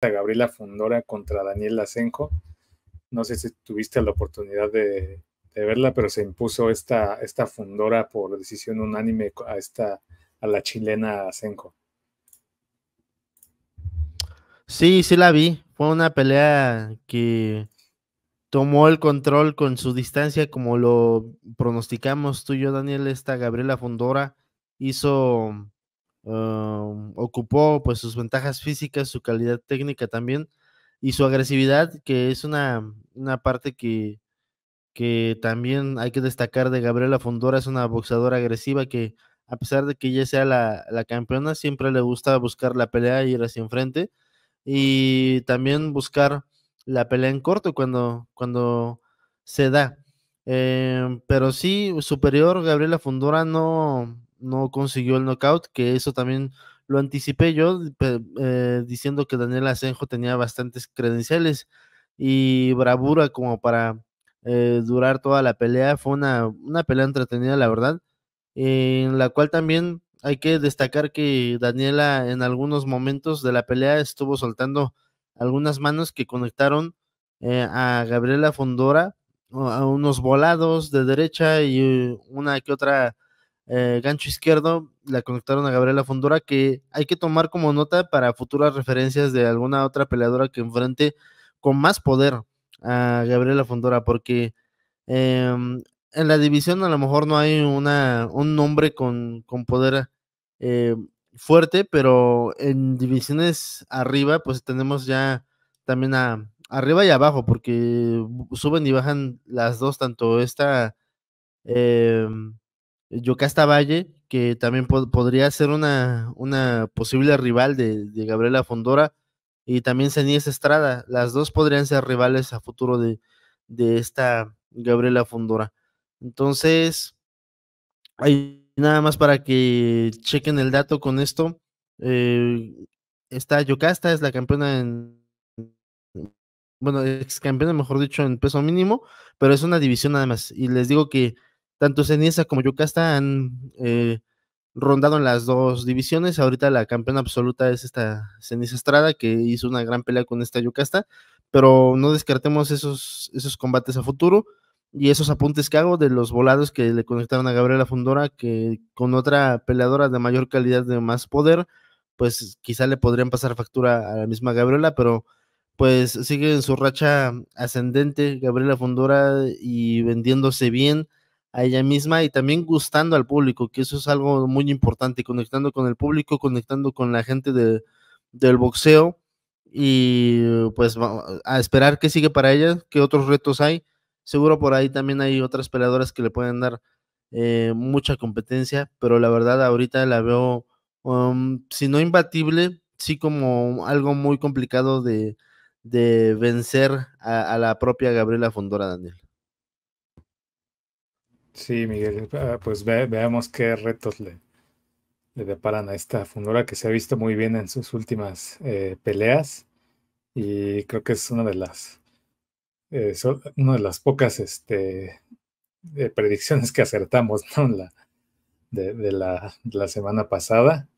Gabriela Fundora contra Daniel Asenco. No sé si tuviste la oportunidad de, verla, pero se impuso esta, esta Fundora por decisión unánime a, esta, a la chilena Asenco. Sí, sí la vi. Fue una pelea que tomó el control con su distancia, como lo pronosticamos tú y yo, Daniel. Esta Gabriela Fundora hizo Em, ocupó pues sus ventajas físicas, su calidad técnica también y su agresividad, que es una, una parte que, que también hay que destacar de Gabriela Fundora, es una boxeadora agresiva que a pesar de que ya sea la, campeona, siempre le gusta buscar la pelea y ir hacia enfrente y también buscar la pelea en corto cuando, cuando se da. Em, pero sí, superior Gabriela Fundora no, no consiguió el knockout, que eso también lo anticipé yo eh, diciendo que Daniela Asenjo tenía bastantes credenciales y bravura como para eh, durar toda la pelea. Fue una, pelea entretenida, la verdad, en la cual también hay que destacar que Daniela en algunos momentos de la pelea estuvo soltando algunas manos que conectaron eh, a Gabriela Fondora, a unos volados de derecha y una que otra eh, gancho izquierdo, la conectaron a Gabriela Fundora que hay que tomar como nota para futuras referencias de alguna otra peleadora que enfrente con más poder a Gabriela Fundora porque em, en la división a lo mejor no hay una, un nombre con, poder eh, fuerte, pero en divisiones arriba, pues tenemos ya también a arriba y abajo, porque suben y bajan las dos, tanto esta em, eh, Yocasta Valle, que también podría ser una, una posible rival de, Gabriela Fondora, y también Zenías Estrada. Las dos podrían ser rivales a futuro de, de esta Gabriela Fondora. Entonces, hay nada más para que chequen el dato con esto. Eh, está Yocasta, es la campeona en. Bueno, ex campeona, mejor dicho, en peso mínimo, pero es una división nada más. Y les digo que tanto Ceniza como Yucasta han eh, rondado en las dos divisiones. Ahorita la campeona absoluta es esta Ceniza Estrada, que hizo una gran pelea con esta Yucasta, pero no descartemos esos, esos combates a futuro y esos apuntes que hago de los volados que le conectaron a Gabriela Fundora, que con otra peleadora de mayor calidad, de más poder, pues quizá le podrían pasar factura a la misma Gabriela, pero pues sigue en su racha ascendente Gabriela Fundora y vendiéndose bien a ella misma y también gustando al público, que eso es algo muy importante, conectando con el público, conectando con la gente del boxeo y pues a esperar qué sigue para ella, qué otros retos hay. Seguro por ahí también hay otras peleadoras que le pueden dar eh, mucha competencia, pero la verdad ahorita la veo, um, si no imbatible, sí como algo muy complicado de, vencer a, a la propia Gabriela Fondora Daniel. Sí, Miguel, ah, pues veamos qué retos le, deparan a esta fundora que se ha visto muy bien en sus últimas eh, peleas y creo que es una de las eh, una de las pocas este, eh, predicciones que acertamos la, la, de, la, semana pasada